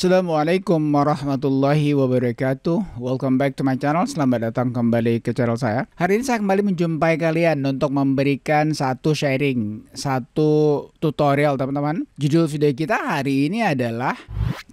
Assalamualaikum warahmatullahi wabarakatuh Welcome back to my channel Selamat datang kembali ke channel saya Hari ini saya kembali menjumpai kalian Untuk memberikan satu sharing Satu tutorial teman-teman Judul video kita hari ini adalah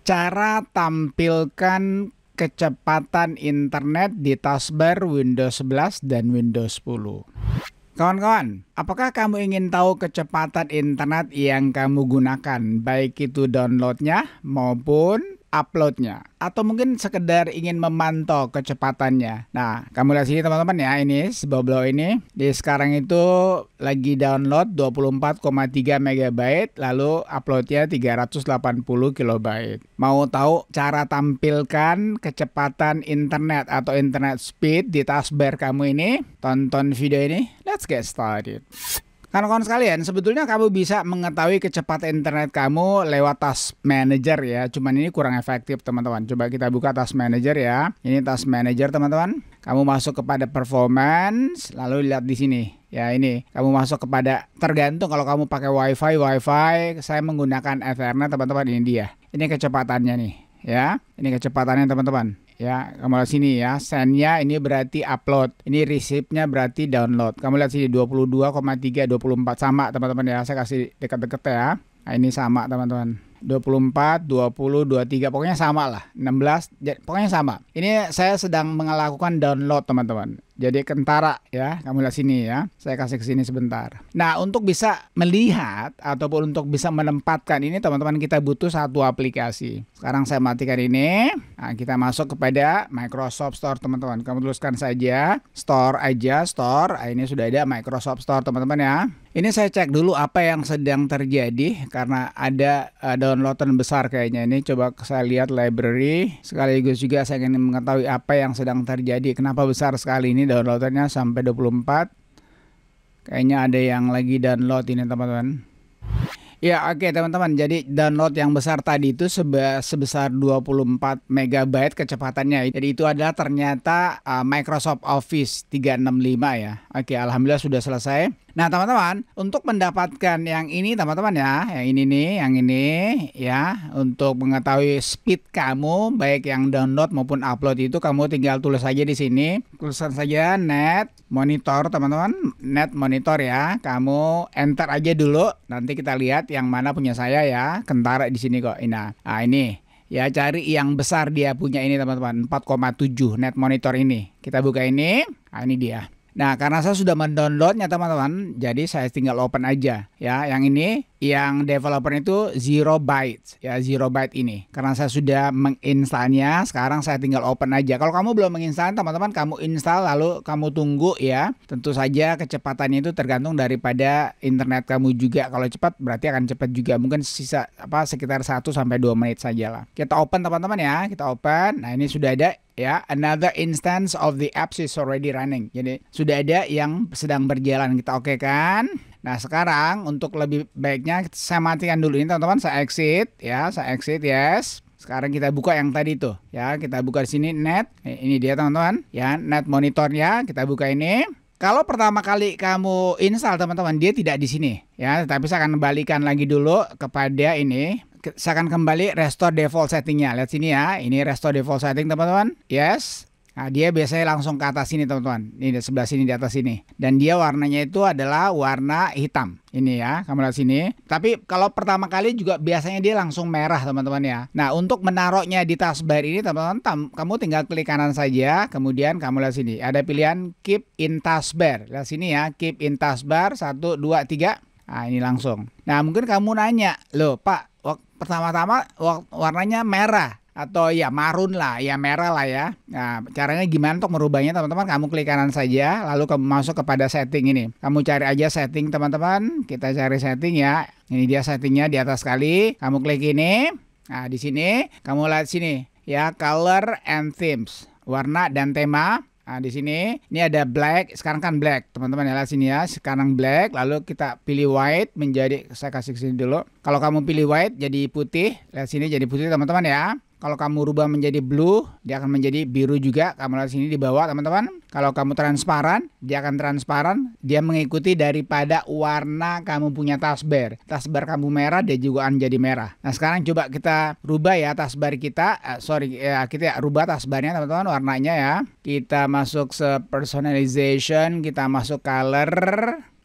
Cara tampilkan kecepatan internet di taskbar Windows 11 dan Windows 10 Kawan-kawan, apakah kamu ingin tahu kecepatan internet yang kamu gunakan, baik itu downloadnya maupun uploadnya atau mungkin sekedar ingin memantau kecepatannya. Nah, kamu lihat sini teman-teman ya ini sebablo Boblo ini di sekarang itu lagi download 24,3 MB lalu uploadnya 380 KB. Mau tahu cara tampilkan kecepatan internet atau internet speed di taskbar kamu ini? Tonton video ini. Let's get started. Kawan-kawan sekalian, sebetulnya kamu bisa mengetahui kecepatan internet kamu lewat task manager ya. Cuman ini kurang efektif teman-teman. Coba kita buka task manager ya. Ini task manager teman-teman. Kamu masuk kepada performance, lalu lihat di sini. Ya ini, kamu masuk kepada tergantung kalau kamu pakai wifi, wifi. Saya menggunakan Ethernet teman-teman, ini dia. Ini kecepatannya nih ya. Ini kecepatannya teman-teman ya kamu lihat sini ya sendnya ini berarti upload ini receive-nya berarti download kamu lihat sini 22,3 24 sama teman-teman ya saya kasih dekat-dekat ya nah, ini sama teman-teman 24, 20, 23 pokoknya sama lah 16 ya, pokoknya sama ini saya sedang melakukan download teman-teman jadi kentara ya kamu lihat sini ya saya kasih ke sini sebentar nah untuk bisa melihat ataupun untuk bisa menempatkan ini teman-teman kita butuh satu aplikasi sekarang saya matikan ini nah, kita masuk kepada Microsoft Store teman-teman kamu tuliskan saja store aja store nah, ini sudah ada Microsoft Store teman-teman ya ini saya cek dulu apa yang sedang terjadi karena ada uh, downloadan besar kayaknya ini. Coba saya lihat library. Sekaligus juga saya ingin mengetahui apa yang sedang terjadi. Kenapa besar sekali ini downloadannya sampai 24. Kayaknya ada yang lagi download ini teman-teman. Ya oke okay, teman-teman, jadi download yang besar tadi itu dua sebesar 24 MB kecepatannya. Jadi itu adalah ternyata eh, Microsoft Office 365 ya. Oke, okay, alhamdulillah sudah selesai. Nah, teman-teman, untuk mendapatkan yang ini teman-teman ya, yang ini nih, yang ini ya, untuk mengetahui speed kamu baik yang download maupun upload itu kamu tinggal tulis saja di sini, tulisan saja net monitor teman-teman, net monitor ya. Kamu enter aja dulu, nanti kita lihat yang mana punya saya ya. Kentara di sini kok. Ina. Ah, ini ya cari yang besar dia punya ini teman-teman 4,7 net monitor ini kita buka ini nah, ini dia Nah, karena saya sudah mendownloadnya teman-teman, jadi saya tinggal open aja ya. Yang ini yang developer itu Zero Byte ya, Zero Byte ini. Karena saya sudah menginstalnya, sekarang saya tinggal open aja. Kalau kamu belum menginstal, teman-teman kamu install lalu kamu tunggu ya. Tentu saja kecepatannya itu tergantung daripada internet kamu juga. Kalau cepat berarti akan cepat juga. Mungkin sisa apa sekitar 1 sampai dua menit saja lah. Kita open teman-teman ya, kita open. Nah, ini sudah ada ya another instance of the apps is already running. Jadi sudah ada yang sedang berjalan kita oke okay kan. Nah sekarang untuk lebih baiknya saya matikan dulu ini teman-teman saya exit ya saya exit yes. Sekarang kita buka yang tadi tuh ya kita buka di sini net eh, ini dia teman-teman ya net monitornya kita buka ini. Kalau pertama kali kamu install teman-teman dia tidak di sini ya, tapi saya akan balikan lagi dulu kepada ini saya akan kembali restore default settingnya. Lihat sini ya, ini restore default setting teman-teman. Yes. Nah, dia biasanya langsung ke atas sini teman-teman. Ini di sebelah sini di atas sini. Dan dia warnanya itu adalah warna hitam. Ini ya, kamu lihat sini. Tapi kalau pertama kali juga biasanya dia langsung merah teman-teman ya. Nah, untuk menaruhnya di taskbar ini teman-teman, kamu tinggal klik kanan saja. Kemudian kamu lihat sini. Ada pilihan keep in taskbar. Lihat sini ya, keep in taskbar satu dua tiga. Nah, ini langsung. Nah, mungkin kamu nanya, loh Pak, pertama-tama warnanya merah atau ya marun lah, ya merah lah ya. Nah, caranya gimana untuk merubahnya teman-teman? Kamu klik kanan saja, lalu kamu masuk kepada setting ini. Kamu cari aja setting teman-teman. Kita cari setting ya. Ini dia settingnya di atas sekali Kamu klik ini. Nah, di sini kamu lihat sini ya, color and themes, warna dan tema. Nah, di sini ini ada black, sekarang kan black, teman-teman ya sini ya. Sekarang black, lalu kita pilih white menjadi saya kasih ke sini dulu. Kalau kamu pilih white jadi putih, lihat sini jadi putih teman-teman ya. Kalau kamu rubah menjadi blue, dia akan menjadi biru juga. Kamu lihat sini di bawah, teman-teman. Kalau kamu transparan, dia akan transparan. Dia mengikuti daripada warna kamu punya tasbar. Tasbar kamu merah, dia juga akan jadi merah. Nah, sekarang coba kita rubah ya tasbar kita. Eh, sorry, ya, kita ya, rubah tasbarnya, teman-teman, warnanya ya. Kita masuk se personalization, kita masuk color.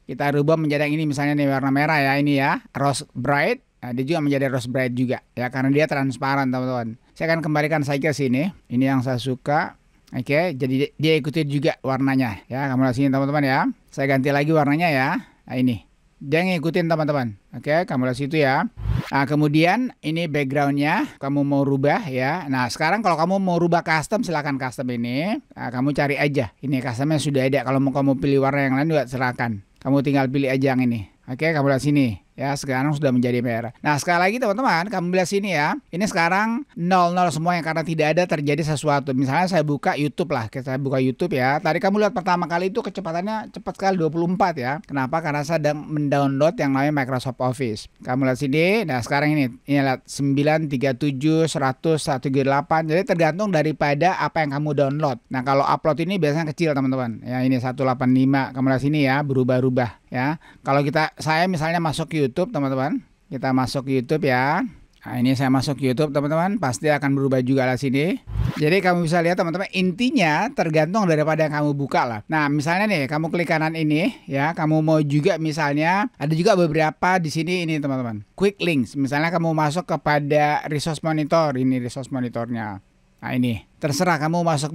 Kita rubah menjadi yang ini misalnya nih warna merah ya ini ya, rose bright Nah, dia juga menjadi Rose bright juga ya karena dia transparan teman-teman. Saya akan kembalikan saya ke sini. Ini yang saya suka. Oke, okay, jadi dia ikuti juga warnanya ya. Kamu lihat sini teman-teman ya. Saya ganti lagi warnanya ya. Nah, ini. Dia ngikutin teman-teman. Oke, okay, kamu lihat situ ya. Nah, kemudian ini backgroundnya kamu mau rubah ya. Nah, sekarang kalau kamu mau rubah custom silahkan custom ini. Nah, kamu cari aja. Ini customnya sudah ada. Kalau mau kamu pilih warna yang lain juga silahkan. Kamu tinggal pilih aja yang ini. Oke, okay, kamu lihat sini ya sekarang sudah menjadi merah. Nah sekali lagi teman-teman kamu lihat sini ya ini sekarang 00 semua yang karena tidak ada terjadi sesuatu misalnya saya buka YouTube lah saya buka YouTube ya tadi kamu lihat pertama kali itu kecepatannya cepat sekali 24 ya kenapa karena saya sedang mendownload yang namanya Microsoft Office kamu lihat sini nah sekarang ini ini lihat 937 100 138 jadi tergantung daripada apa yang kamu download nah kalau upload ini biasanya kecil teman-teman ya ini 185 kamu lihat sini ya berubah-ubah ya. Kalau kita saya misalnya masuk YouTube, teman-teman. Kita masuk YouTube ya. Nah, ini saya masuk YouTube, teman-teman. Pasti akan berubah juga lah sini. Jadi kamu bisa lihat, teman-teman, intinya tergantung daripada yang kamu buka lah. Nah, misalnya nih, kamu klik kanan ini, ya. Kamu mau juga misalnya, ada juga beberapa di sini ini, teman-teman. Quick links. Misalnya kamu masuk kepada resource monitor. Ini resource monitornya. Nah ini terserah kamu masuk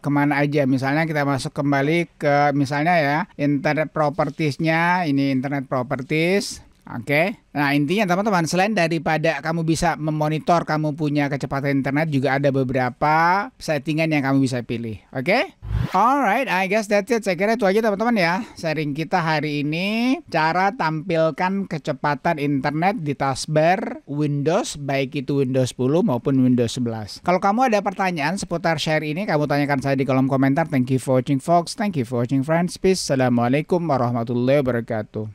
kemana aja. Misalnya kita masuk kembali ke misalnya ya internet propertiesnya ini internet properties. Oke. Okay. Nah, intinya teman-teman, selain daripada kamu bisa memonitor kamu punya kecepatan internet, juga ada beberapa settingan yang kamu bisa pilih. Oke? Okay? Alright, I guess that's it. Saya kira itu aja teman-teman ya. Sharing kita hari ini cara tampilkan kecepatan internet di taskbar Windows, baik itu Windows 10 maupun Windows 11. Kalau kamu ada pertanyaan seputar share ini, kamu tanyakan saya di kolom komentar. Thank you for watching, folks. Thank you for watching, friends. Peace. Assalamualaikum warahmatullahi wabarakatuh.